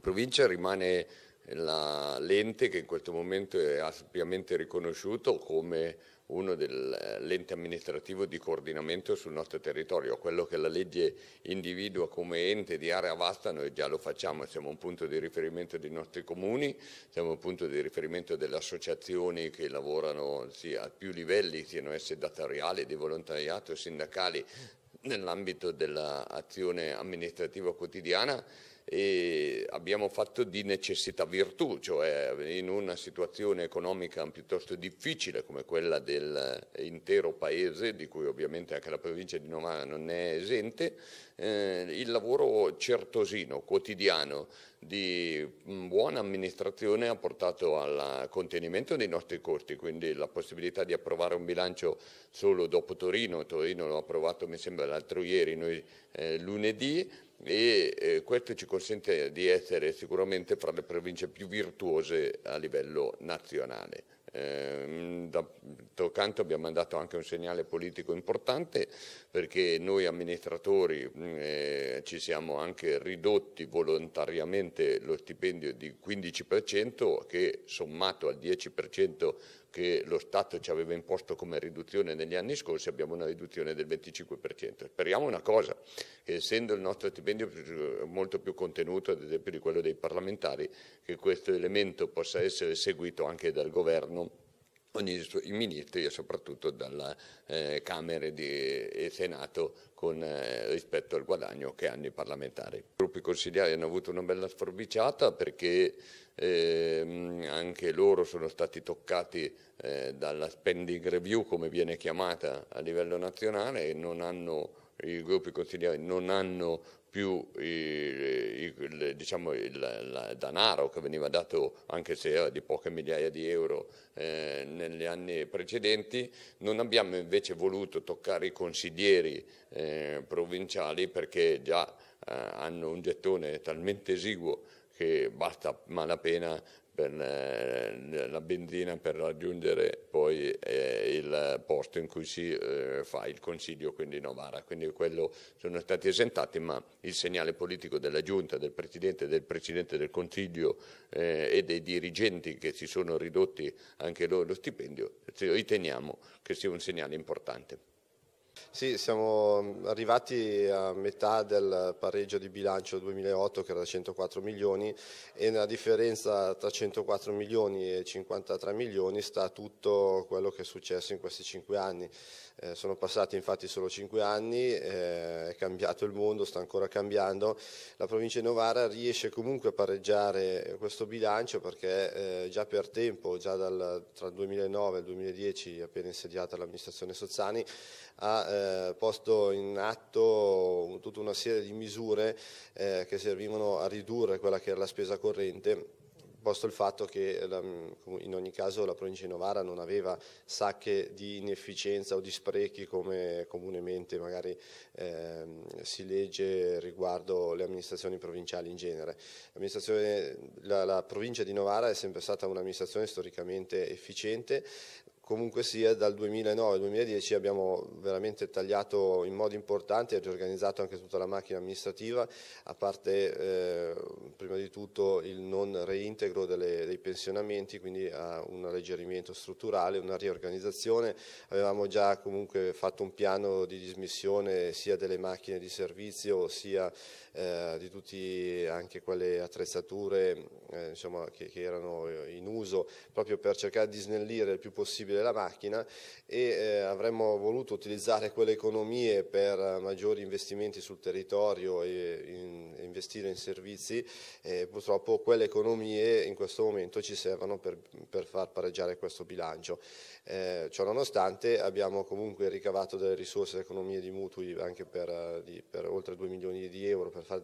La provincia rimane l'ente che in questo momento è ampiamente riconosciuto come uno dell'ente eh, amministrativo di coordinamento sul nostro territorio, quello che la legge individua come ente di area vasta noi già lo facciamo, siamo un punto di riferimento dei nostri comuni, siamo un punto di riferimento delle associazioni che lavorano sia a più livelli, siano esse datoriali, di volontariato, sindacali, nell'ambito dell'azione amministrativa quotidiana e abbiamo fatto di necessità virtù, cioè in una situazione economica piuttosto difficile come quella dell'intero paese, di cui ovviamente anche la provincia di Novara non è esente, eh, il lavoro certosino, quotidiano, di mm, buona amministrazione ha portato al contenimento dei nostri costi, quindi la possibilità di approvare un bilancio solo dopo Torino, Torino l'ho approvato mi sembra l'altro ieri, noi eh, lunedì, e eh, questo ci consente di essere sicuramente fra le province più virtuose a livello nazionale. Ehm, D'altro canto abbiamo mandato anche un segnale politico importante perché noi amministratori mm, eh, ci siamo anche ridotti volontariamente lo stipendio di 15% che sommato al 10% che lo Stato ci aveva imposto come riduzione negli anni scorsi abbiamo una riduzione del 25%. Speriamo una cosa, che essendo il nostro stipendio molto più contenuto ad esempio di quello dei parlamentari, che questo elemento possa essere seguito anche dal governo ogni i ministri e soprattutto dalla eh, Camera e Senato con, eh, rispetto al guadagno che hanno i parlamentari. I gruppi consigliari hanno avuto una bella sforbiciata perché eh, anche loro sono stati toccati eh, dalla spending review come viene chiamata a livello nazionale e non hanno i gruppi consigliari non hanno più il, il, diciamo, il danaro che veniva dato, anche se era di poche migliaia di euro eh, negli anni precedenti, non abbiamo invece voluto toccare i consiglieri eh, provinciali perché già eh, hanno un gettone talmente esiguo che basta malapena per eh, la benzina per raggiungere poi eh, il posto in cui si eh, fa il Consiglio, quindi Novara. Quindi quello sono stati esentati, ma il segnale politico della Giunta, del Presidente, del Presidente del Consiglio eh, e dei dirigenti che si sono ridotti anche loro lo stipendio, riteniamo che sia un segnale importante. Sì, siamo mm, arrivati a metà del pareggio di bilancio 2008 che era 104 milioni e la differenza tra 104 milioni e 53 milioni sta tutto quello che è successo in questi 5 anni. Eh, sono passati infatti solo 5 anni, eh, è cambiato il mondo, sta ancora cambiando. La provincia di Novara riesce comunque a pareggiare questo bilancio perché eh, già per tempo, già dal, tra il 2009 e il 2010, appena insediata l'amministrazione Sozzani, ha eh, posto in atto tutta una serie di misure eh, che servivano a ridurre quella che era la spesa corrente posto il fatto che mm, in ogni caso la provincia di Novara non aveva sacche di inefficienza o di sprechi come comunemente magari eh, si legge riguardo le amministrazioni provinciali in genere. La, la provincia di Novara è sempre stata un'amministrazione storicamente efficiente, comunque sia dal 2009-2010 abbiamo veramente tagliato in modo importante e riorganizzato anche tutta la macchina amministrativa, a parte eh, prima di tutto il non reintegro delle, dei pensionamenti, quindi un alleggerimento strutturale, una riorganizzazione. Avevamo già comunque fatto un piano di dismissione sia delle macchine di servizio sia eh, di tutte anche quelle attrezzature eh, insomma, che, che, erano in uso proprio per cercare di snellire il più possibile la macchina e eh, avremmo voluto utilizzare quelle economie per maggiori investimenti sul territorio e in, investire in servizi purtroppo quelle economie in questo momento ci servono per, per far pareggiare questo bilancio. Eh, ciononostante abbiamo comunque ricavato delle risorse, economie di mutui anche per, eh, di, per oltre 2 milioni di euro per fare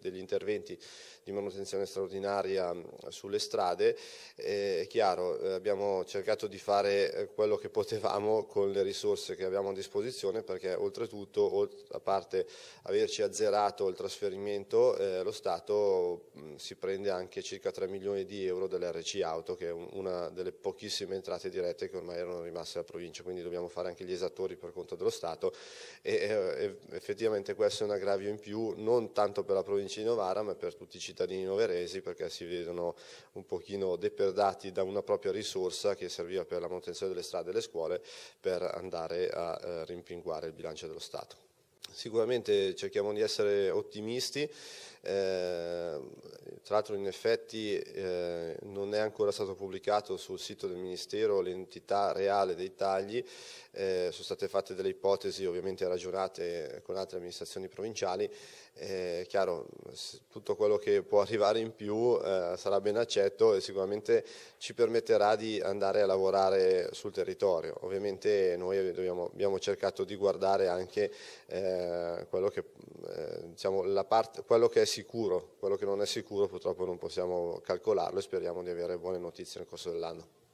degli interventi di manutenzione straordinaria mm, sulle strade. è chiaro, eh, abbiamo cercato di fare eh, quello che potevamo con le risorse che abbiamo a disposizione perché oltretutto, a parte averci azzerato il trasferimento, eh, lo Stato mm, si prende anche circa 3 milioni di euro dell'RC Auto, che è una delle pochissime entrate dirette che ormai erano rimaste alla provincia, quindi dobbiamo fare anche gli esattori per conto dello Stato e effettivamente questo è un aggravio in più, non tanto tanto per la provincia di Novara ma per tutti i cittadini noveresi perché si vedono un pochino deperdati da una propria risorsa che serviva per la manutenzione delle strade e delle scuole per andare a eh, rimpinguare il bilancio dello Stato. Sicuramente cerchiamo di essere ottimisti, eh, tra l'altro in effetti eh, non è ancora stato pubblicato sul sito del Ministero l'entità reale dei tagli, eh, sono state fatte delle ipotesi ovviamente ragionate con altre amministrazioni provinciali, è eh, chiaro tutto quello che può arrivare in più eh, sarà ben accetto e sicuramente ci permetterà di andare a lavorare sul territorio. Ovviamente noi dobbiamo, abbiamo cercato di guardare anche eh, eh, quello, che, eh, diciamo, parte, quello, che, è sicuro, quello che non è sicuro purtroppo non possiamo calcolarlo e speriamo di avere buone notizie nel corso dell'anno.